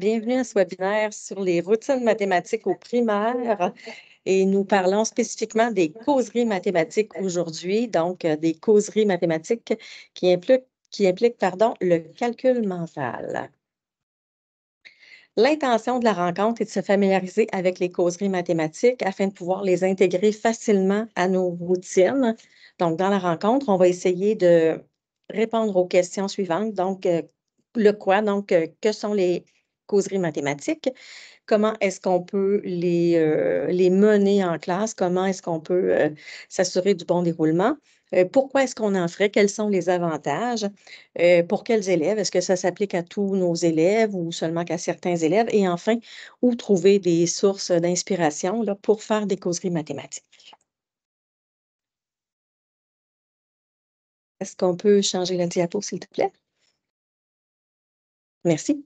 Bienvenue à ce webinaire sur les routines mathématiques au primaire. Et nous parlons spécifiquement des causeries mathématiques aujourd'hui, donc euh, des causeries mathématiques qui impliquent, qui impliquent pardon, le calcul mental. L'intention de la rencontre est de se familiariser avec les causeries mathématiques afin de pouvoir les intégrer facilement à nos routines. Donc, dans la rencontre, on va essayer de répondre aux questions suivantes. Donc, euh, le quoi, donc, euh, que sont les causeries mathématiques, comment est-ce qu'on peut les, euh, les, mener en classe, comment est-ce qu'on peut euh, s'assurer du bon déroulement, euh, pourquoi est-ce qu'on en ferait, quels sont les avantages, pour quels élèves, est-ce que ça s'applique à tous nos élèves ou seulement qu'à certains élèves, et enfin, où trouver des sources d'inspiration pour faire des causeries mathématiques. Est-ce qu'on peut changer la diapo, s'il te plaît? Merci.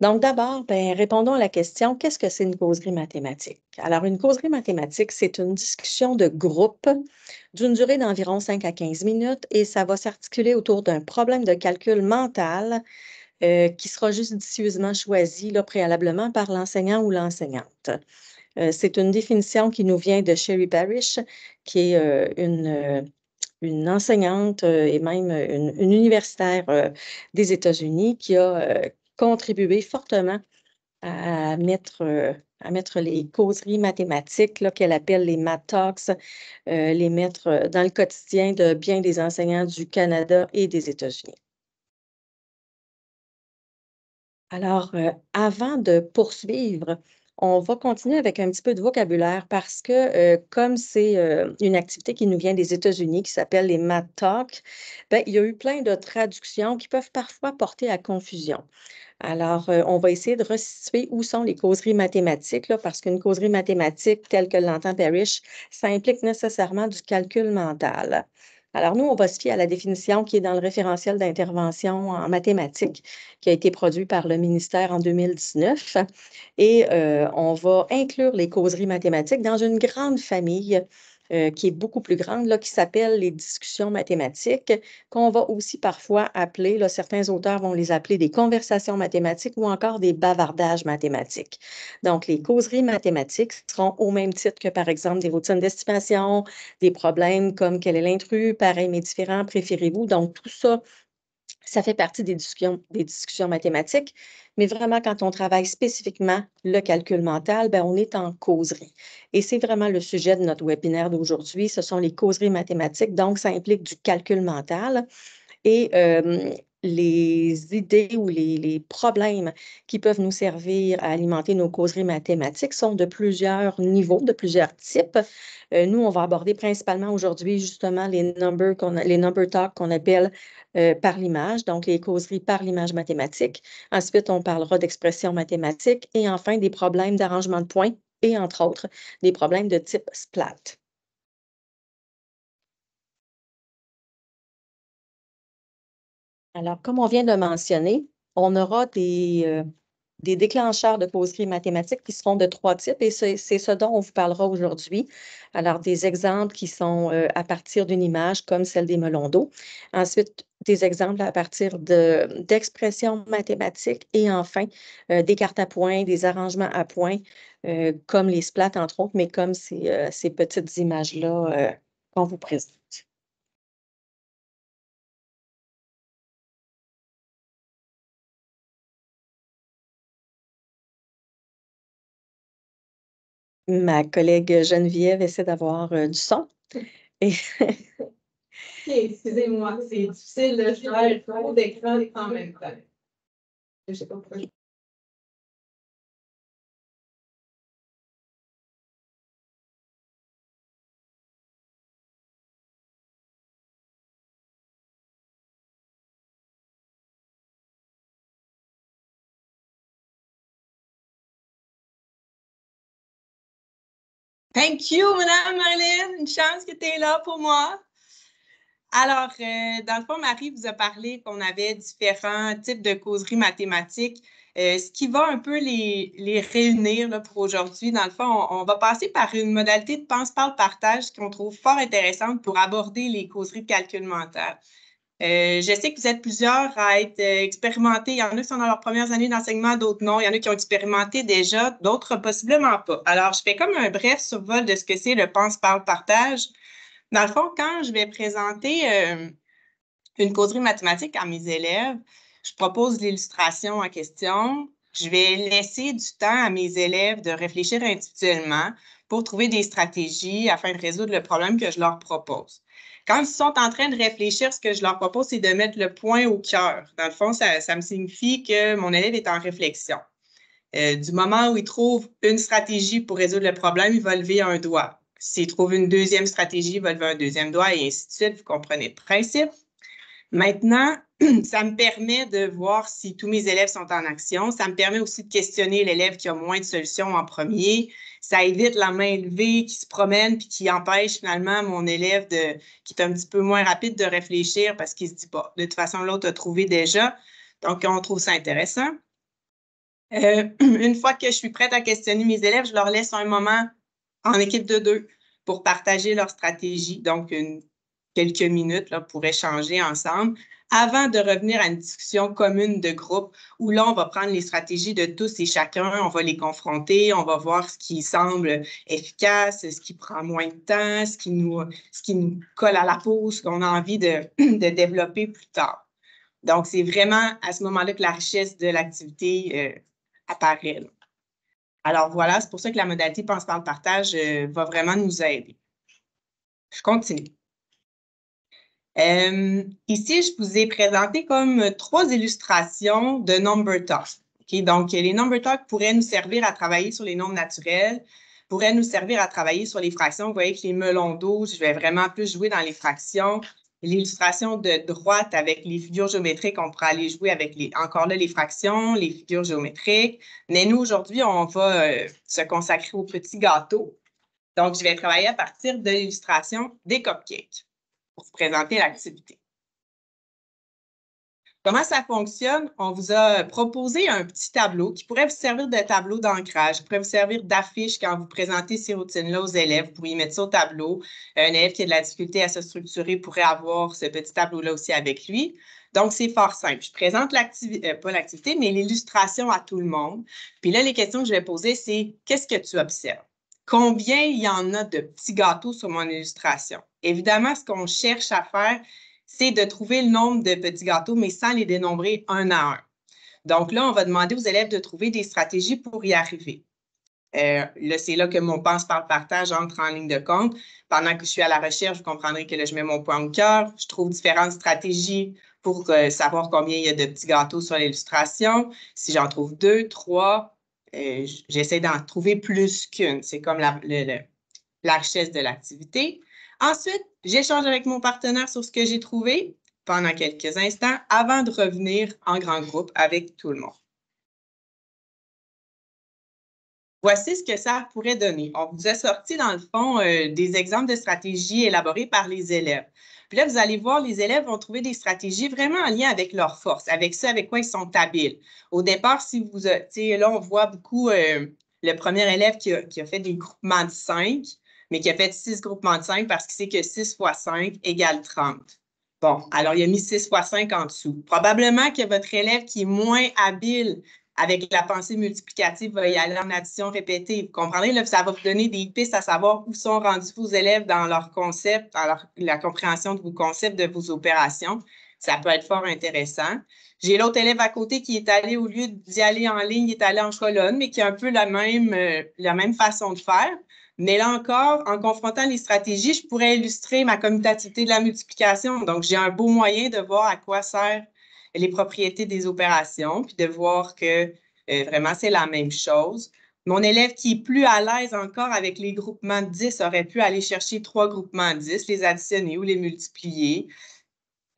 Donc, d'abord, ben, répondons à la question, qu'est-ce que c'est une causerie mathématique? Alors, une causerie mathématique, c'est une discussion de groupe d'une durée d'environ 5 à 15 minutes et ça va s'articuler autour d'un problème de calcul mental euh, qui sera judicieusement choisi préalablement par l'enseignant ou l'enseignante. Euh, c'est une définition qui nous vient de Sherry Parrish, qui est euh, une une enseignante et même une universitaire des États-Unis qui a contribuer fortement à mettre, à mettre les causeries mathématiques qu'elle appelle les math talks, euh, les mettre dans le quotidien de bien des enseignants du Canada et des États-Unis. Alors, euh, avant de poursuivre, on va continuer avec un petit peu de vocabulaire parce que euh, comme c'est euh, une activité qui nous vient des États-Unis, qui s'appelle les math Talk, ben, il y a eu plein de traductions qui peuvent parfois porter à confusion. Alors, euh, on va essayer de restituer où sont les causeries mathématiques, parce qu'une causerie mathématique telle que l'entend Parrish, ça implique nécessairement du calcul mental. Alors, nous, on va se fier à la définition qui est dans le référentiel d'intervention en mathématiques qui a été produit par le ministère en 2019. Et euh, on va inclure les causeries mathématiques dans une grande famille euh, qui est beaucoup plus grande, là, qui s'appelle les discussions mathématiques, qu'on va aussi parfois appeler, là, certains auteurs vont les appeler des conversations mathématiques ou encore des bavardages mathématiques. Donc, les causeries mathématiques seront au même titre que, par exemple, des routines d'estimation, des problèmes comme quel est l'intrus, pareil mais différent, préférez-vous. Donc, tout ça ça fait partie des discussions, des discussions mathématiques, mais vraiment quand on travaille spécifiquement le calcul mental, bien, on est en causerie. Et c'est vraiment le sujet de notre webinaire d'aujourd'hui, ce sont les causeries mathématiques, donc ça implique du calcul mental. Et euh, les idées ou les, problèmes qui peuvent nous servir à alimenter nos causeries mathématiques sont de plusieurs niveaux, de plusieurs types. Euh, nous, on va aborder principalement aujourd'hui justement les number, les number talk qu'on appelle euh, par l'image, donc les causeries par l'image mathématique. Ensuite, on parlera d'expression mathématique et enfin des problèmes d'arrangement de points et entre autres des problèmes de type SPLAT. Alors, comme on vient de mentionner, on aura des, euh, déclencheurs de poseries mathématiques qui seront de trois types et c'est ce dont on vous parlera aujourd'hui. Alors, des exemples qui sont euh, à partir d'une image comme celle des melons d'eau. Ensuite, des exemples à partir d'expressions mathématiques et enfin euh, des cartes à points, des arrangements à points comme les splats entre autres, mais comme ces, ces petites images-là qu'on vous présente. Ma collègue euh, Geneviève essaie d'avoir euh, du son. excusez-moi, c'est difficile de faire trop d'écran en même temps. Je ne sais pas pourquoi. Thank you, Madame Marlène. Une chance que tu es là pour moi. Alors, euh, dans le fond, Marie vous a parlé qu'on avait différents types de causeries mathématiques. Euh, ce qui va un peu les, les réunir là, pour aujourd'hui, dans le fond, on, va passer par une modalité de pense-parle-partage qu'on trouve fort intéressante pour aborder les causeries de calcul mental. Euh, je sais que vous êtes plusieurs à être euh, expérimentés. Il y en a qui sont dans leurs premières années d'enseignement, d'autres non. Il y en a qui ont expérimenté déjà, d'autres possiblement pas. Alors, je fais comme un bref survol de ce que c'est le pense, parle, partage. Dans le fond, quand je vais présenter euh, une causerie mathématique à mes élèves, je propose l'illustration en question. Je vais laisser du temps à mes élèves de réfléchir individuellement pour trouver des stratégies afin de résoudre le problème que je leur propose. Quand ils sont en train de réfléchir, ce que je leur propose, c'est de mettre le point au cœur. Dans le fond, ça, ça me signifie que mon élève est en réflexion. Euh, du moment où il trouve une stratégie pour résoudre le problème, il va lever un doigt. S'il trouve une deuxième stratégie, il va lever un deuxième doigt et ainsi de suite. Vous comprenez le principe. Maintenant, ça me permet de voir si tous mes élèves sont en action. Ça me permet aussi de questionner l'élève qui a moins de solutions en premier. Ça évite la main levée qui se promène puis qui empêche finalement mon élève qui est un petit peu moins rapide de réfléchir parce qu'il se dit, pas. de toute façon, l'autre a trouvé déjà. Donc, on trouve ça intéressant. Euh, une fois que je suis prête à questionner mes élèves, je leur laisse un moment en équipe de deux pour partager leur stratégie. Donc, quelques minutes pour échanger ensemble avant de revenir à une discussion commune de groupe où là, on va prendre les stratégies de tous et chacun, on va les confronter, on va voir ce qui semble efficace, ce qui prend moins de temps, ce qui nous, ce qui nous colle à la peau, ce qu'on a envie de, développer plus tard. Donc, c'est vraiment à ce moment-là que la richesse de l'activité euh, apparaît. Alors voilà, c'est pour ça que la modalité pense par le partage euh, va vraiment nous aider. Je continue. Euh, ici, je vous ai présenté comme trois illustrations de number talk. donc, les number talk pourraient nous servir à travailler sur les nombres naturels, pourraient nous servir à travailler sur les fractions. Vous voyez que les melons d'eau, je vais vraiment plus jouer dans les fractions. L'illustration de droite avec les figures géométriques, on pourra aller jouer avec les, encore là les fractions, les figures géométriques. Mais nous, aujourd'hui, on va euh, se consacrer aux petits gâteaux. Donc, je vais travailler à partir de l'illustration des cupcakes pour vous présenter l'activité. Comment ça fonctionne? On vous a proposé un petit tableau qui pourrait vous servir de tableau d'ancrage, pourrait vous servir d'affiche quand vous présentez ces routines-là aux élèves. Vous pouvez y mettre ça au tableau. Un élève qui a de la difficulté à se structurer pourrait avoir ce petit tableau-là aussi avec lui. Donc, c'est fort simple. Je présente l'activité, euh, pas l'activité, mais l'illustration à tout le monde. Puis là, les questions que je vais poser, c'est qu'est-ce que tu observes? combien il y en a de petits gâteaux sur mon illustration. Évidemment, ce qu'on cherche à faire, c'est de trouver le nombre de petits gâteaux, mais sans les dénombrer un à un. Donc là, on va demander aux élèves de trouver des stratégies pour y arriver. Euh, là, c'est là que mon pense par partage entre en ligne de compte. Pendant que je suis à la recherche, vous comprendrez que là, je mets mon point au cœur. Je trouve différentes stratégies pour euh, savoir combien il y a de petits gâteaux sur l'illustration. Si j'en trouve deux, trois, euh, j'essaie d'en trouver plus qu'une. C'est comme la, richesse de l'activité. Ensuite, j'échange avec mon partenaire sur ce que j'ai trouvé pendant quelques instants avant de revenir en grand groupe avec tout le monde. Voici ce que ça pourrait donner. On vous a sorti, dans le fond, euh, des exemples de stratégies élaborées par les élèves. Puis là, vous allez voir, les élèves vont trouver des stratégies vraiment en lien avec leurs forces, avec ce avec quoi ils sont habiles. Au départ, si vous, euh, tu sais, là, on voit beaucoup euh, le premier élève qui a, qui a, fait des groupements de 5, mais qui a fait 6 groupements de 5 parce qu'il sait que 6 fois 5 égale 30. Bon, alors il a mis 6 fois 5 en dessous. Probablement que votre élève qui est moins habile avec la pensée multiplicative, va y aller en addition répétée. Vous comprenez? Là, ça va vous donner des pistes à savoir où sont rendus vos élèves dans leur concept, dans la compréhension de vos concepts, de vos opérations. Ça peut être fort intéressant. J'ai l'autre élève à côté qui est allé, au lieu d'y aller en ligne, il est allé en colonne, mais qui a un peu la même, euh, la même façon de faire. Mais là encore, en confrontant les stratégies, je pourrais illustrer ma commutativité de la multiplication. Donc, j'ai un beau moyen de voir à quoi sert les propriétés des opérations, puis de voir que euh, vraiment c'est la même chose. Mon élève qui est plus à l'aise encore avec les groupements de 10 aurait pu aller chercher trois groupements de 10, les additionner ou les multiplier.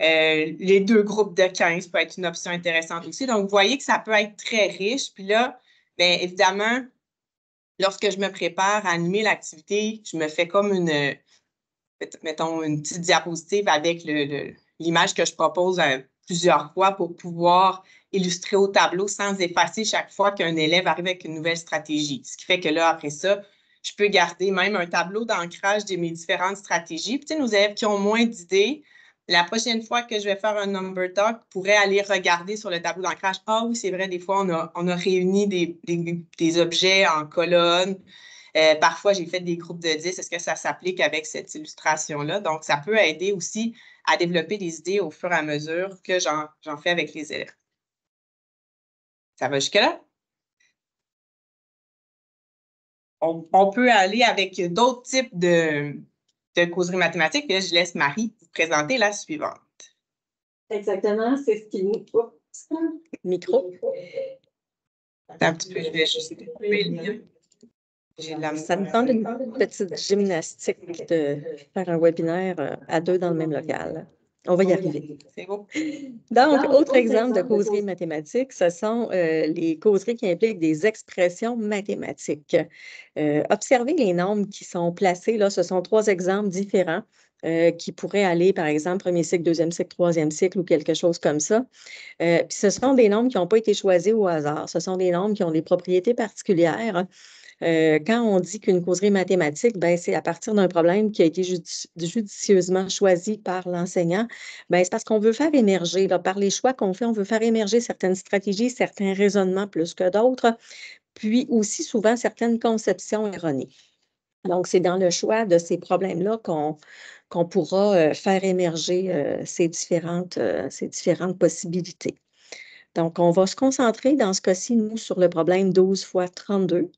Euh, les deux groupes de 15 peut être une option intéressante aussi. Donc, vous voyez que ça peut être très riche. Puis là, bien évidemment, lorsque je me prépare à animer l'activité, je me fais comme une, euh, mettons, une petite diapositive avec l'image que je propose plusieurs fois pour pouvoir illustrer au tableau sans effacer chaque fois qu'un élève arrive avec une nouvelle stratégie. Ce qui fait que là, après ça, je peux garder même un tableau d'ancrage de mes différentes stratégies. Puis, tu sais, nos élèves qui ont moins d'idées, la prochaine fois que je vais faire un number talk, pourraient aller regarder sur le tableau d'ancrage. Ah oui, c'est vrai, des fois, on a, réuni des, des objets en colonnes. Euh, parfois, j'ai fait des groupes de 10. Est-ce que ça s'applique avec cette illustration-là? Donc, ça peut aider aussi à développer des idées au fur et à mesure que j'en fais avec les élèves. Ça va jusque-là? On, peut aller avec d'autres types de, de causeries mathématiques. Là, je laisse Marie vous présenter la suivante. Exactement, c'est ce qui nous. Micro. Un petit peu, je vais juste ça me tente une petite gymnastique de faire un webinaire euh, à deux dans le même local. On va y arriver. Donc, autre exemple de causerie mathématique, ce sont euh, les causeries qui impliquent des expressions mathématiques. Euh, observez les nombres qui sont placés. Là, ce sont trois exemples différents. qui pourraient aller, par exemple, premier cycle, deuxième cycle, troisième cycle ou quelque chose comme ça. puis ce sont des nombres qui n'ont pas été choisis au hasard. Ce sont des nombres qui ont des propriétés particulières. Euh, quand on dit qu'une causerie mathématique, ben, c'est à partir d'un problème qui a été judicieusement choisi par l'enseignant, ben, c'est parce qu'on veut faire émerger, par les choix qu'on fait, on veut faire émerger certaines stratégies, certains raisonnements plus que d'autres, puis aussi souvent certaines conceptions erronées. Donc, c'est dans le choix de ces problèmes-là qu'on pourra euh, faire émerger euh, ces, différentes, ces différentes possibilités. Donc, on va se concentrer dans ce cas-ci, nous, sur le problème 12 x 32,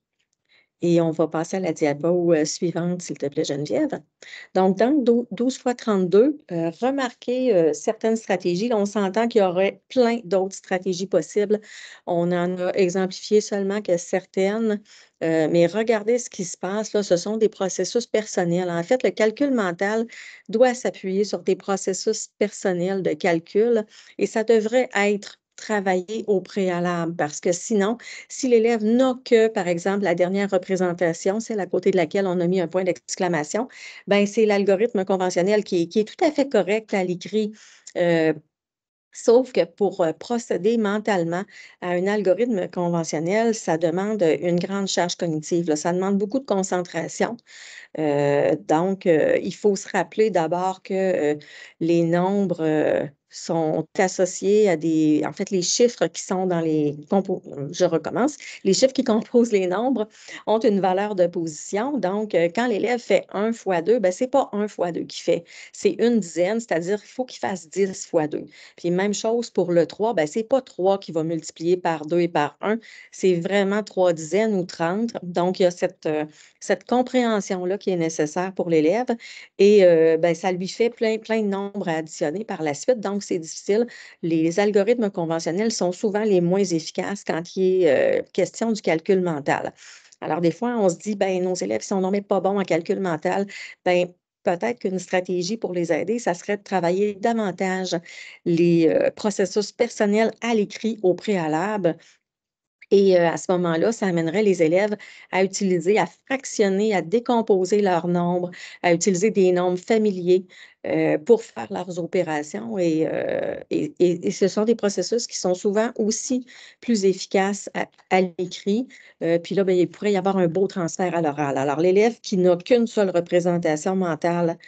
et on va passer à la diapo euh, suivante, s'il te plaît, Geneviève. Donc, dans 12 x 32, remarquez euh, certaines stratégies. on s'entend qu'il y aurait plein d'autres stratégies possibles. On en a exemplifié seulement que certaines, euh, mais regardez ce qui se passe. Là, ce sont des processus personnels. En fait, le calcul mental doit s'appuyer sur des processus personnels de calcul et ça devrait être travailler au préalable parce que sinon, si l'élève n'a que, par exemple, la dernière représentation, celle à côté de laquelle on a mis un point d'exclamation, ben c'est l'algorithme conventionnel qui est, qui est, tout à fait correct à l'écrit. Euh, sauf que pour euh, procéder mentalement à un algorithme conventionnel, ça demande une grande charge cognitive. Ça demande beaucoup de concentration. Euh, donc, il faut se rappeler d'abord que les nombres sont associés à des, en fait, les chiffres qui sont dans les, je recommence, les chiffres qui composent les nombres ont une valeur de position. Donc, euh, quand l'élève fait 1 fois 2, ben, n'est pas 1 fois 2 qu'il fait, c'est une dizaine, c'est-à-dire qu'il faut qu'il fasse 10 fois 2. Puis, même chose pour le 3, ben, n'est pas 3 qui va multiplier par 2 et par 1, c'est vraiment 3 dizaines ou 30. Donc, il y a cette, euh, cette compréhension-là qui est nécessaire pour l'élève et euh, ben, ça lui fait plein, plein de nombres à additionner par la suite. Donc, c'est difficile. Les algorithmes conventionnels sont souvent les moins efficaces quand il est euh, question du calcul mental. Alors, des fois, on se dit, ben, nos élèves, si on n'en met pas bon en calcul mental, ben, peut-être qu'une stratégie pour les aider, ça serait de travailler davantage les euh, processus personnels à l'écrit au préalable et euh, à ce moment-là, ça amènerait les élèves à utiliser, à fractionner, à décomposer leurs nombres, à utiliser des nombres familiers euh, pour faire leurs opérations. Euh, et, ce sont des processus qui sont souvent aussi plus efficaces à, l'écrit. puis là, ben, il pourrait y avoir un beau transfert à l'oral. Alors, l'élève qui n'a qu'une seule représentation mentale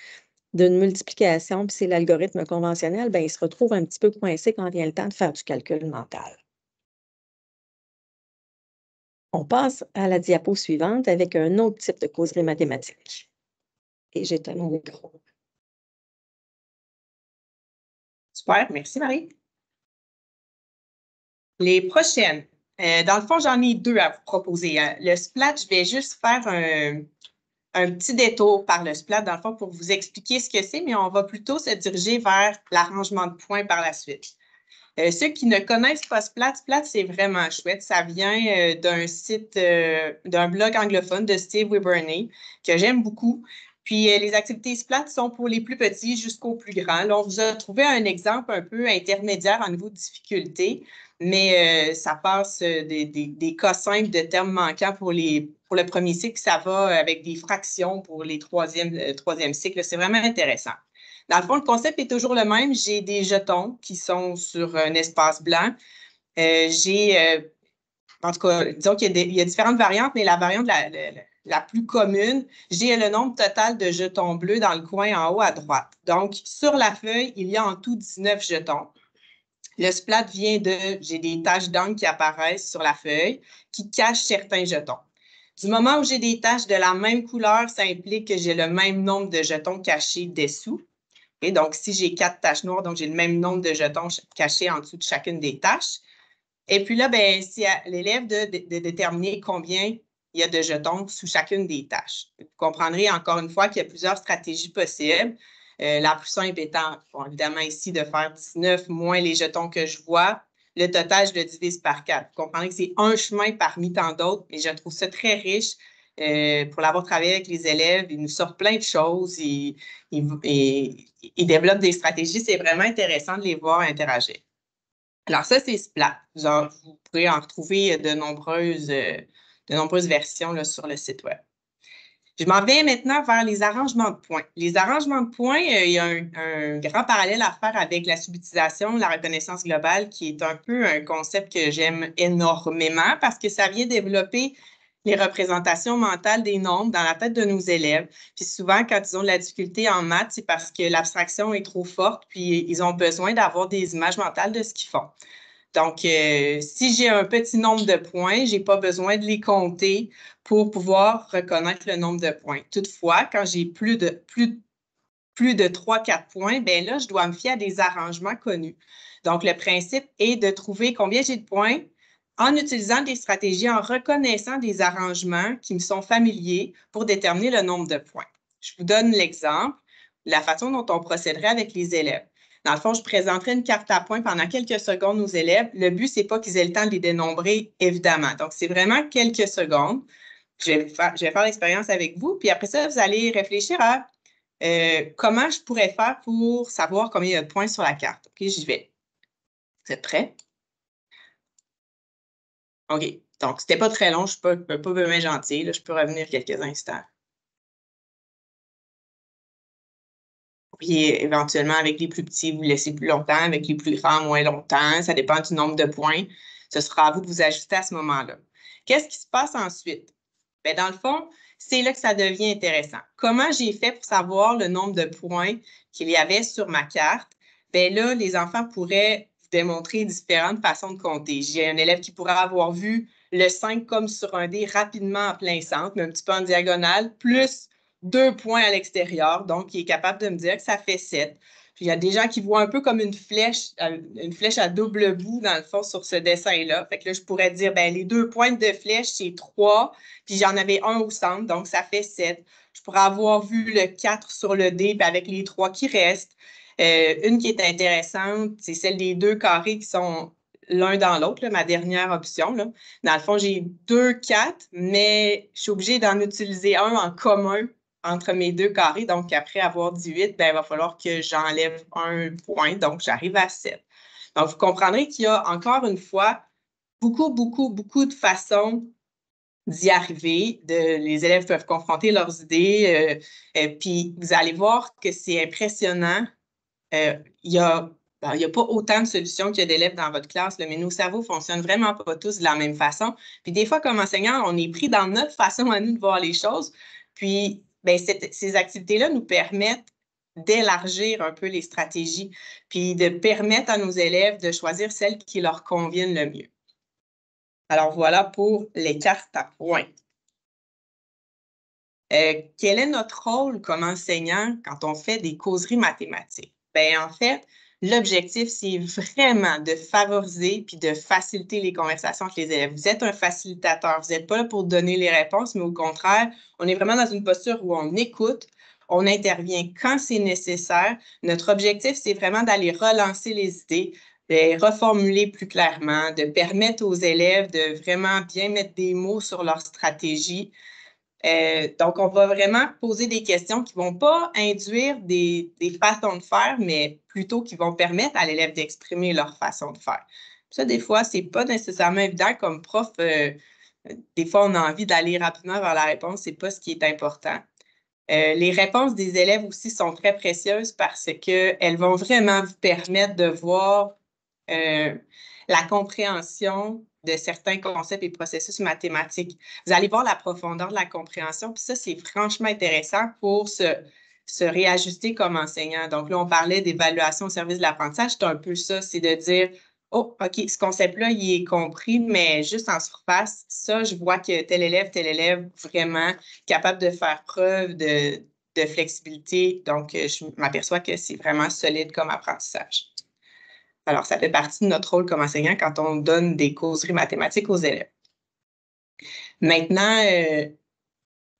d'une multiplication, puis c'est l'algorithme conventionnel, ben il se retrouve un petit peu coincé quand vient le temps de faire du calcul mental. On passe à la diapo suivante avec un autre type de causerie mathématique. Et j'éteins mon micro. Super, merci Marie. Les prochaines. Euh, dans le fond, j'en ai deux à vous proposer. Hein. Le splat, je vais juste faire un, un petit détour par le splat, dans le fond, pour vous expliquer ce que c'est, mais on va plutôt se diriger vers l'arrangement de points par la suite. Euh, ceux qui ne connaissent pas Splat, Splat, c'est vraiment chouette. Ça vient euh, d'un site, euh, d'un blog anglophone de Steve Weberney que j'aime beaucoup. Puis les activités Splat sont pour les plus petits jusqu'aux plus grands. on vous a trouvé un exemple un peu intermédiaire en niveau de difficulté, mais ça passe des, des, cas simples de termes manquants pour, les, pour le premier cycle, ça va avec des fractions pour les troisième, troisième cycle. C'est vraiment intéressant. Dans le fond, le concept est toujours le même. J'ai des jetons qui sont sur un espace blanc. Euh, j'ai, euh, en tout cas, disons qu'il y, a différentes variantes, mais la variante la, plus commune, j'ai le nombre total de jetons bleus dans le coin en haut à droite. Donc, sur la feuille, il y a en tout 19 jetons. Le splat vient de, j'ai des taches d'angle qui apparaissent sur la feuille qui cachent certains jetons. Du moment où j'ai des taches de la même couleur, ça implique que j'ai le même nombre de jetons cachés dessous donc, si j'ai quatre taches noires, donc j'ai le même nombre de jetons cachés en dessous de chacune des tâches. Et puis là, ben, c'est à l'élève de, déterminer combien il y a de jetons sous chacune des tâches. Vous comprendrez encore une fois qu'il y a plusieurs stratégies possibles. Euh, la plus simple étant, évidemment, ici, de faire 19 moins les jetons que je vois. Le total, je le divise par 4. Vous comprendrez que c'est un chemin parmi tant d'autres, mais je trouve ça très riche euh, pour l'avoir travaillé avec les élèves, ils nous sortent plein de choses, et ils, développe développent des stratégies. C'est vraiment intéressant de les voir interagir. Alors ça, c'est Splat. Vous, pourrez en retrouver de nombreuses, de nombreuses versions sur le site web. Je m'en vais maintenant vers les arrangements de points. Les arrangements de points, euh, il y a un, grand parallèle à faire avec la subitisation, la reconnaissance globale, qui est un peu un concept que j'aime énormément parce que ça vient développer les représentations mentales des nombres dans la tête de nos élèves. Puis souvent, quand ils ont de la difficulté en maths, c'est parce que l'abstraction est trop forte, puis ils ont besoin d'avoir des images mentales de ce qu'ils font. Donc, euh, si j'ai un petit nombre de points, je n'ai pas besoin de les compter pour pouvoir reconnaître le nombre de points. Toutefois, quand j'ai plus de plus, plus de 3-4 points, ben là, je dois me fier à des arrangements connus. Donc, le principe est de trouver combien j'ai de points, en utilisant des stratégies en reconnaissant des arrangements qui me sont familiers pour déterminer le nombre de points. Je vous donne l'exemple, la façon dont on procéderait avec les élèves. Dans le fond, je présenterai une carte à points pendant quelques secondes aux élèves. Le but, n'est pas qu'ils aient le temps de les dénombrer, évidemment. Donc, c'est vraiment quelques secondes. Je vais faire, l'expérience avec vous. Puis après ça, vous allez réfléchir à euh, comment je pourrais faire pour savoir combien il y a de points sur la carte. OK, j'y vais. Vous êtes prêts? OK. Donc, c'était pas très long. Je ne peux, pas me gentil. je peux revenir quelques instants. Puis éventuellement, avec les plus petits, vous laissez plus longtemps, avec les plus grands, moins longtemps. Ça dépend du nombre de points. Ce sera à vous de vous ajuster à ce moment-là. Qu'est-ce qui se passe ensuite? Bien, dans le fond, c'est là que ça devient intéressant. Comment j'ai fait pour savoir le nombre de points qu'il y avait sur ma carte? Bien là, les enfants pourraient démontrer différentes façons de compter. J'ai un élève qui pourrait avoir vu le 5 comme sur un dé rapidement en plein centre, mais un petit peu en diagonale, plus deux points à l'extérieur. Donc, il est capable de me dire que ça fait 7. Puis, il y a des gens qui voient un peu comme une flèche, euh, une flèche à double bout, dans le fond, sur ce dessin-là. Fait que là, je pourrais dire, ben les deux pointes de flèche, c'est 3, puis j'en avais un au centre, donc ça fait 7. Je pourrais avoir vu le 4 sur le dé, puis ben, avec les trois qui restent. Euh, une qui est intéressante, c'est celle des deux carrés qui sont l'un dans l'autre, ma dernière option. Dans le fond, j'ai deux quatre, mais je suis obligée d'en utiliser un en commun entre mes deux carrés. Donc, après avoir 18, ben, il va falloir que j'enlève un point. Donc, j'arrive à 7. Donc, vous comprendrez qu'il y a encore une fois beaucoup, beaucoup, beaucoup de façons d'y arriver. les élèves peuvent confronter leurs idées. et euh, euh, puis, vous allez voir que c'est impressionnant il euh, a n'y ben, a pas autant de solutions qu'il y a d'élèves dans votre classe, mais nos cerveaux ne fonctionnent vraiment pas tous de la même façon. Puis des fois, comme enseignant, on est pris dans notre façon à nous de voir les choses. Puis ben, ces activités-là nous permettent d'élargir un peu les stratégies, puis de permettre à nos élèves de choisir celles qui leur conviennent le mieux. Alors voilà pour les cartes à points. Euh, quel est notre rôle comme enseignant quand on fait des causeries mathématiques? Ben, en fait, l'objectif, c'est vraiment de favoriser puis de faciliter les conversations avec les élèves. Vous êtes un facilitateur, vous n'êtes pas là pour donner les réponses, mais au contraire, on est vraiment dans une posture où on écoute, on intervient quand c'est nécessaire. Notre objectif, c'est vraiment d'aller relancer les idées, de les reformuler plus clairement, de permettre aux élèves de vraiment bien mettre des mots sur leur stratégie. Euh, donc, on va vraiment poser des questions qui ne vont pas induire des, façons de faire, mais plutôt qui vont permettre à l'élève d'exprimer leur façon de faire. Ça, des fois, ce n'est pas nécessairement évident comme prof. Euh, des fois, on a envie d'aller rapidement vers la réponse, ce n'est pas ce qui est important. Euh, les réponses des élèves aussi sont très précieuses parce qu'elles vont vraiment vous permettre de voir la compréhension de certains concepts et processus mathématiques. Vous allez voir la profondeur de la compréhension, puis ça, c'est franchement intéressant pour se, se réajuster comme enseignant. Donc là, on parlait d'évaluation au service de l'apprentissage, c'est un peu ça, c'est de dire, oh, OK, ce concept-là, il est compris, mais juste en surface, ça, je vois que tel élève, tel élève, vraiment capable de faire preuve de, de flexibilité. Donc, euh, je m'aperçois que c'est vraiment solide comme apprentissage. Alors, ça fait partie de notre rôle comme enseignant quand on donne des causeries mathématiques aux élèves. Maintenant, euh,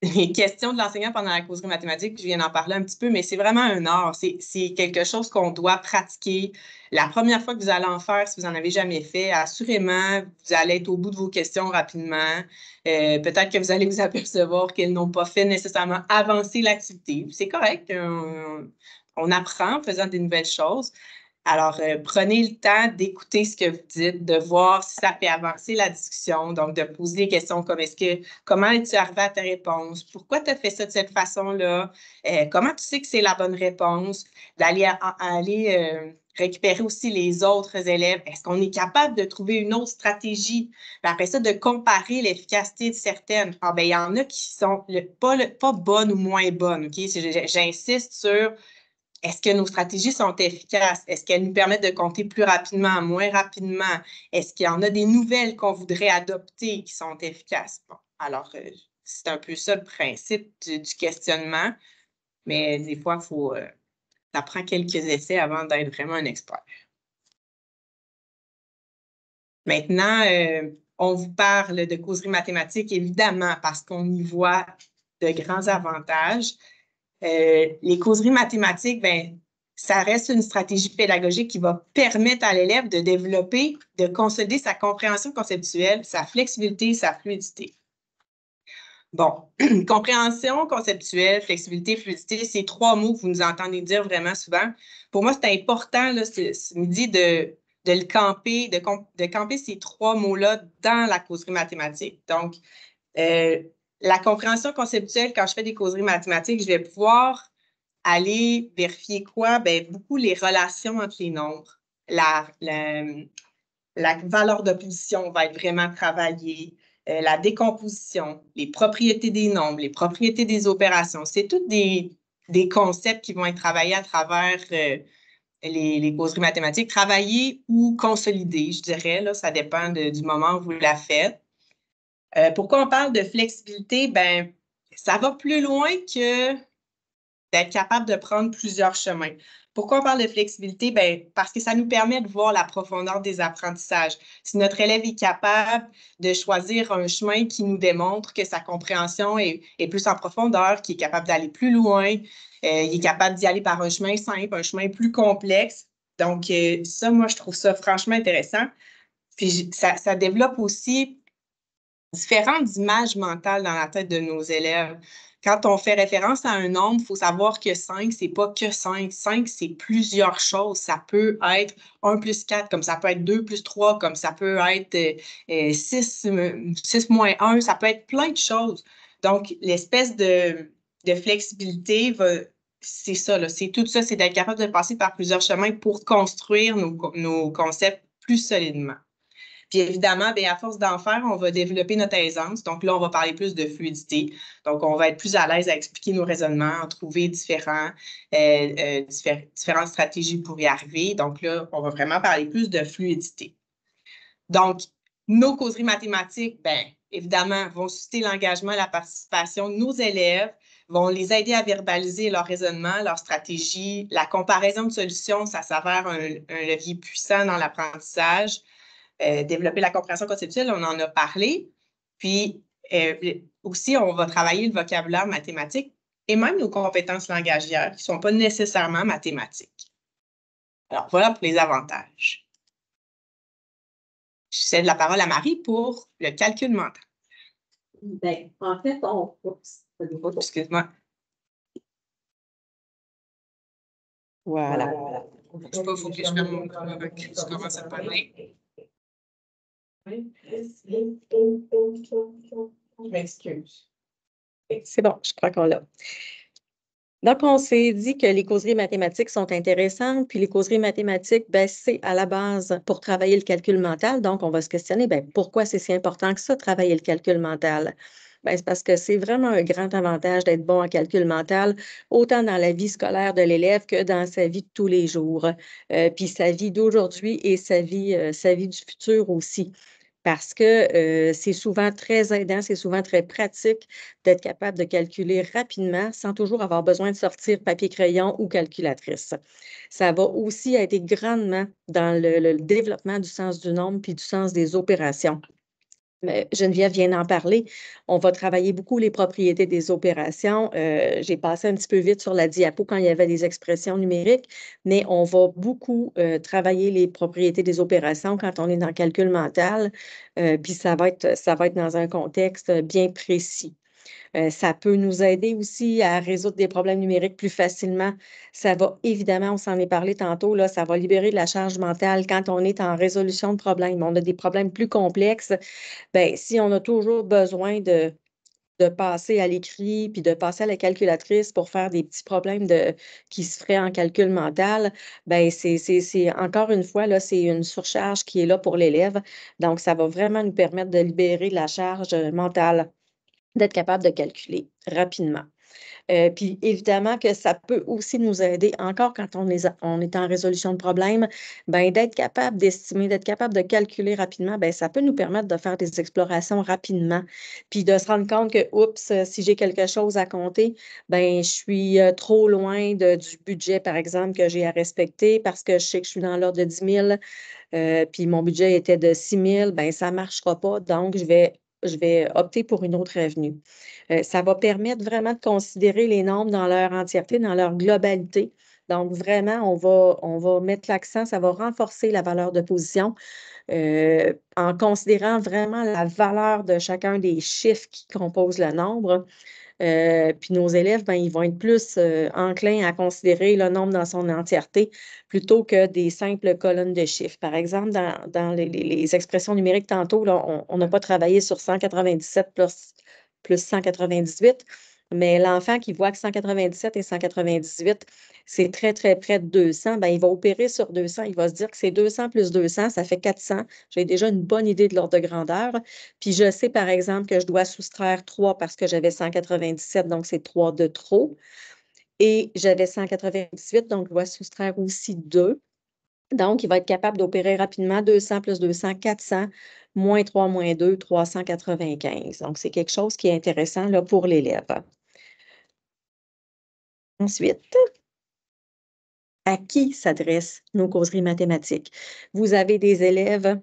les questions de l'enseignant pendant la causerie mathématique, je viens d'en parler un petit peu, mais c'est vraiment un art. C'est quelque chose qu'on doit pratiquer. La première fois que vous allez en faire, si vous n'en avez jamais fait, assurément, vous allez être au bout de vos questions rapidement. Euh, peut-être que vous allez vous apercevoir qu'elles n'ont pas fait nécessairement avancer l'activité. C'est correct, on apprend en faisant des nouvelles choses, alors, euh, prenez le temps d'écouter ce que vous dites, de voir si ça fait avancer la discussion, donc de poser des questions comme est-ce que comment es-tu arrivé à ta réponse? Pourquoi tu as fait ça de cette façon-là? Euh, comment tu sais que c'est la bonne réponse? D'aller euh, récupérer aussi les autres élèves. Est-ce qu'on est capable de trouver une autre stratégie? Ben, après ça, de comparer l'efficacité de certaines. Ah, ben, il y en a qui sont pas, pas bonnes ou moins bonnes. J'insiste sur est-ce que nos stratégies sont efficaces? Est-ce qu'elles nous permettent de compter plus rapidement, moins rapidement? Est-ce qu'il y en a des nouvelles qu'on voudrait adopter qui sont efficaces? Bon, alors, euh, c'est un peu ça le principe du, questionnement, mais des fois, il faut, euh, apprendre quelques essais avant d'être vraiment un expert. Maintenant, euh, on vous parle de causerie mathématique, évidemment, parce qu'on y voit de grands avantages. Euh, les causeries mathématiques, ben, ça reste une stratégie pédagogique qui va permettre à l'élève de développer, de consolider sa compréhension conceptuelle, sa flexibilité, sa fluidité. Bon, compréhension conceptuelle, flexibilité, fluidité, c'est trois mots que vous nous entendez dire vraiment souvent. Pour moi, c'est important là, ce, midi de, le camper, de, camper ces trois mots-là dans la causerie mathématique. Donc, euh, la compréhension conceptuelle, quand je fais des causeries mathématiques, je vais pouvoir aller vérifier quoi? Ben, beaucoup les relations entre les nombres. La, la, valeur d'opposition va être vraiment travaillée. Euh, la décomposition, les propriétés des nombres, les propriétés des opérations. C'est tous des, concepts qui vont être travaillés à travers euh, les, causeries mathématiques. Travailler ou consolider, je dirais, là, ça dépend du moment où vous la faites. Euh, pourquoi on parle de flexibilité? Ben, ça va plus loin que d'être capable de prendre plusieurs chemins. Pourquoi on parle de flexibilité? Ben, parce que ça nous permet de voir la profondeur des apprentissages. Si notre élève est capable de choisir un chemin qui nous démontre que sa compréhension est, plus en profondeur, qu'il est capable d'aller plus loin, euh, il est capable d'y aller par un chemin simple, un chemin plus complexe. Donc, euh, ça, moi, je trouve ça franchement intéressant. Puis, ça, ça développe aussi différentes images mentales dans la tête de nos élèves. Quand on fait référence à un nombre, il faut savoir que 5, c'est pas que 5. 5, c'est plusieurs choses. Ça peut être 1 plus 4, comme ça peut être 2 plus 3, comme ça peut être 6, euh, euh, moins 1, ça peut être plein de choses. Donc, l'espèce de, flexibilité c'est ça, c'est tout ça, c'est d'être capable de passer par plusieurs chemins pour construire nos concepts plus solidement. Puis évidemment, bien, à force d'en faire, on va développer notre aisance. Donc là, on va parler plus de fluidité. Donc, on va être plus à l'aise à expliquer nos raisonnements, à trouver différents, euh, euh, différentes stratégies pour y arriver. Donc là, on va vraiment parler plus de fluidité. Donc, nos causeries mathématiques, bien, évidemment, vont susciter l'engagement la participation de nos élèves vont les aider à verbaliser leur raisonnement, leur stratégie. La comparaison de solutions, ça s'avère un, levier puissant dans l'apprentissage. Euh, développer la compréhension conceptuelle, on en a parlé. Puis euh, aussi, on va travailler le vocabulaire mathématique et même nos compétences langagières qui ne sont pas nécessairement mathématiques. Alors, voilà pour les avantages. Je cède la parole à Marie pour le calcul mental. Bien, en fait, on. Excuse-moi. Voilà. voilà. Je ne sais pas, il faut que je ferme mon micro à parler. Je m'excuse. C'est bon, je crois qu'on l'a. Donc, on s'est dit que les causeries mathématiques sont intéressantes, puis les causeries mathématiques, ben, c'est à la base pour travailler le calcul mental. Donc, on va se questionner, ben, pourquoi c'est si important que ça, travailler le calcul mental? Ben, c'est parce que c'est vraiment un grand avantage d'être bon en calcul mental, autant dans la vie scolaire de l'élève que dans sa vie de tous les jours, euh, puis sa vie d'aujourd'hui et sa vie, euh, sa vie du futur aussi parce que euh, c'est souvent très aidant, c'est souvent très pratique d'être capable de calculer rapidement sans toujours avoir besoin de sortir papier-crayon ou calculatrice. Ça va aussi aider grandement dans le développement du sens du nombre puis du sens des opérations. Geneviève vient d'en parler. On va travailler beaucoup les propriétés des opérations. Euh, j'ai passé un petit peu vite sur la diapo quand il y avait des expressions numériques, mais on va beaucoup euh, travailler les propriétés des opérations quand on est dans calcul mental. Euh, puis ça va, être, ça va être dans un contexte bien précis. Euh, ça peut nous aider aussi à résoudre des problèmes numériques plus facilement. Ça va, évidemment, on s'en est parlé tantôt, là, ça va libérer de la charge mentale quand on est en résolution de problèmes. On a des problèmes plus complexes. Bien, si on a toujours besoin de, passer à l'écrit, puis de passer à la calculatrice pour faire des petits problèmes qui se feraient en calcul mental, ben c'est encore une fois, là, c'est une surcharge qui est là pour l'élève. Donc, ça va vraiment nous permettre de libérer de la charge euh, mentale d'être capable de calculer rapidement. Euh, puis évidemment que ça peut aussi nous aider encore quand on, est en résolution de problème, ben, d'être capable d'estimer, d'être capable de calculer rapidement, ben, ça peut nous permettre de faire des explorations rapidement, puis de se rendre compte que, oups, si j'ai quelque chose à compter, ben, je suis euh, trop loin du budget, par exemple, que j'ai à respecter parce que je sais que je suis dans l'ordre de 10 000. Euh, puis mon budget était de 6 000, ben, ça ne marchera pas. Donc, je vais je vais opter pour une autre avenue. Euh, ça va permettre vraiment de considérer les nombres dans leur entièreté, dans leur globalité. Donc, vraiment, on va, on va mettre l'accent, ça va renforcer la valeur de position euh, en considérant vraiment la valeur de chacun des chiffres qui composent le nombre. Euh, puis nos élèves, ben, ils vont être plus euh, enclins à considérer le nombre dans son entièreté plutôt que des simples colonnes de chiffres. Par exemple, dans, les, expressions numériques tantôt, on n'a pas travaillé sur 197 plus 198. Mais l'enfant qui voit que 197 et 198, c'est très, très près de 200, ben, il va opérer sur 200. Il va se dire que c'est 200 plus 200, ça fait 400. J'ai déjà une bonne idée de l'ordre de grandeur. Puis je sais, par exemple, que je dois soustraire 3 parce que j'avais 197, donc c'est 3 de trop. Et j'avais 198, donc je dois soustraire aussi 2. Donc, il va être capable d'opérer rapidement 200 plus 200, 400, moins 3, moins 2, 395. Donc, c'est quelque chose qui est intéressant là, pour l'élève. Ensuite, à qui s'adressent nos causeries mathématiques? Vous avez des élèves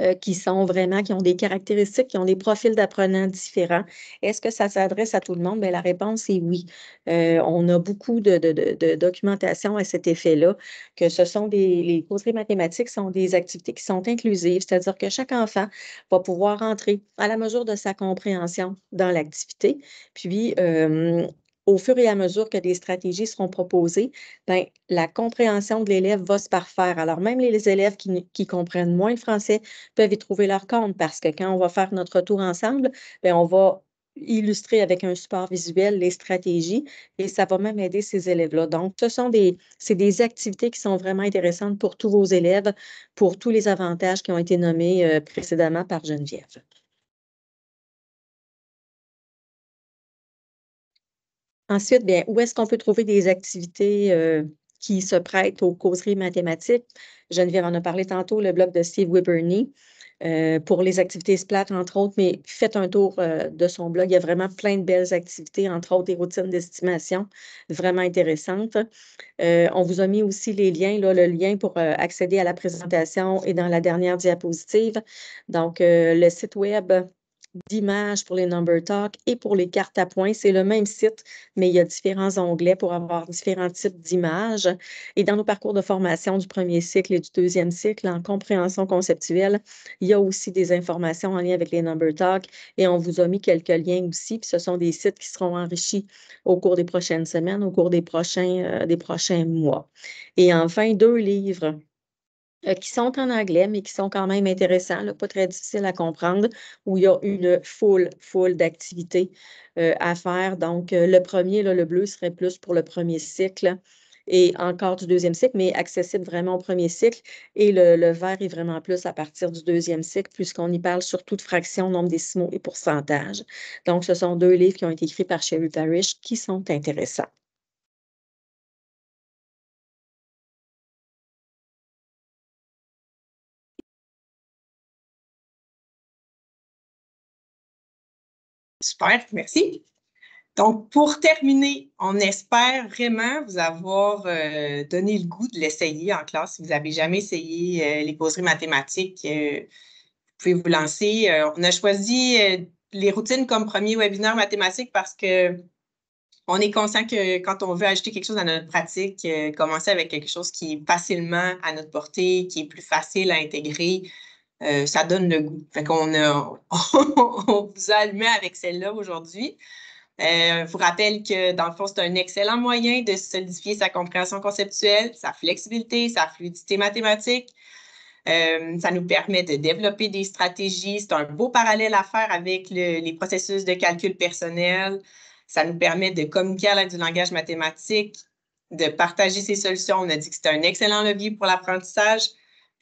euh, qui sont vraiment, qui ont des caractéristiques, qui ont des profils d'apprenants différents. Est-ce que ça s'adresse à tout le monde? Bien, la réponse est oui. Euh, on a beaucoup de, documentation à cet effet-là, que ce sont des, les causeries mathématiques sont des activités qui sont inclusives, c'est-à-dire que chaque enfant va pouvoir entrer à la mesure de sa compréhension dans l'activité, puis euh, au fur et à mesure que des stratégies seront proposées, ben la compréhension de l'élève va se parfaire. Alors, même les élèves qui, comprennent moins le français peuvent y trouver leur compte parce que quand on va faire notre tour ensemble, ben on va illustrer avec un support visuel les stratégies et ça va même aider ces élèves-là. Donc, ce sont des, des activités qui sont vraiment intéressantes pour tous vos élèves, pour tous les avantages qui ont été nommés euh, précédemment par Geneviève. Ensuite, où est-ce qu'on peut trouver des activités euh, qui se prêtent aux causeries mathématiques? Geneviève en a parlé tantôt, le blog de Steve Wiberney. Euh, pour les activités SPLAT, entre autres, mais faites un tour euh, de son blog. Il y a vraiment plein de belles activités, entre autres des routines d'estimation vraiment intéressantes. on vous a mis aussi les liens, le lien pour accéder à la présentation et dans la dernière diapositive. Donc, le site web d'images pour les number talk et pour les cartes à points. C'est le même site, mais il y a différents onglets pour avoir différents types d'images. Et dans nos parcours de formation du premier cycle et du deuxième cycle en compréhension conceptuelle, il y a aussi des informations en lien avec les number talk et on vous a mis quelques liens aussi. Puis ce sont des sites qui seront enrichis au cours des prochaines semaines, au cours des prochains, euh, des prochains mois. Et enfin, deux livres euh, qui sont en anglais, mais qui sont quand même intéressants, pas très difficiles à comprendre, où il y a une foule, foule d'activités euh, à faire. Donc, euh, le premier, là, le bleu serait plus pour le premier cycle et encore du deuxième cycle, mais accessible vraiment au premier cycle. Et le, le vert est vraiment plus à partir du deuxième cycle, puisqu'on y parle surtout de fractions, nombre décimaux et pourcentage Donc, ce sont deux livres qui ont été écrits par Sherry Parrish qui sont intéressants. merci. Donc, pour terminer, on espère vraiment vous avoir euh, donné le goût de l'essayer en classe. Si vous n'avez jamais essayé euh, les poseries mathématiques, euh, vous pouvez vous lancer. on a choisi les routines comme premier webinaire mathématique parce que on est conscient que quand on veut ajouter quelque chose à notre pratique, commencer avec quelque chose qui est facilement à notre portée, qui est plus facile à intégrer, euh, ça donne le goût. Fait qu'on a, on vous a allumé avec celle-là aujourd'hui. Euh, je vous rappelle que dans le fond, c'est un excellent moyen de solidifier sa compréhension conceptuelle, sa flexibilité, sa fluidité mathématique. Euh, ça nous permet de développer des stratégies. C'est un beau parallèle à faire avec les processus de calcul personnel. Ça nous permet de communiquer à l'aide du langage mathématique, de partager ses solutions. On a dit que c'était un excellent levier pour l'apprentissage.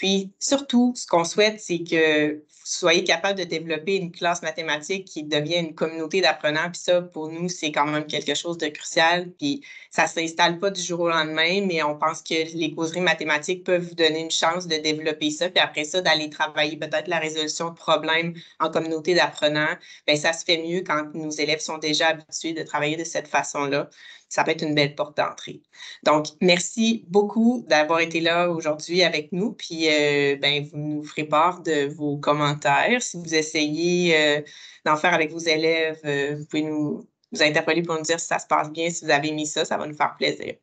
Puis surtout, ce qu'on souhaite, c'est que vous soyez capable de développer une classe mathématique qui devient une communauté d'apprenants. Puis ça, pour nous, c'est quand même quelque chose de crucial. Puis ça ne s'installe pas du jour au lendemain, mais on pense que les causeries mathématiques peuvent vous donner une chance de développer ça. Puis après ça, d'aller travailler peut-être la résolution de problèmes en communauté d'apprenants. Bien, ça se fait mieux quand nos élèves sont déjà habitués de travailler de cette façon-là ça peut être une belle porte d'entrée. Donc, merci beaucoup d'avoir été là aujourd'hui avec nous. Puis, euh, ben, vous nous ferez part de vos commentaires. Si vous essayez euh, d'en faire avec vos élèves, euh, vous pouvez nous, nous interpeller pour nous dire si ça se passe bien, si vous avez mis ça, ça va nous faire plaisir.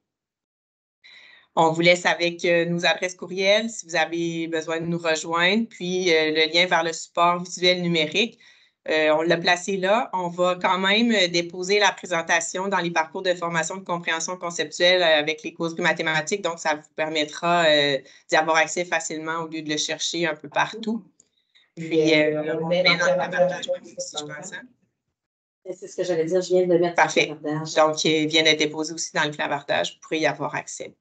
On vous laisse avec nos adresses courriel si vous avez besoin de nous rejoindre, puis le lien vers le support visuel numérique. Euh, on l'a placé là. On va quand même euh, déposer la présentation dans les parcours de formation de compréhension conceptuelle euh, avec les causes mathématiques. Donc, ça vous permettra d'y avoir accès facilement au lieu de le chercher un peu partout. Puis, on le met dans le hein. C'est ce que j'allais dire, je viens de le mettre Parfait. Dans le Donc, il vient d'être déposé aussi dans le clavardage, vous pourrez y avoir accès.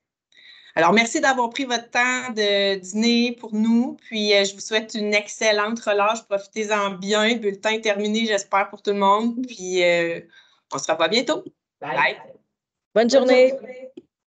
Alors, merci d'avoir pris votre temps de dîner pour nous. Puis, euh, je vous souhaite une excellente relâche. Profitez-en bien. Le Bulletin est terminé, j'espère, pour tout le monde. Puis, euh, on se revoit bientôt. Bye. Bonne journée.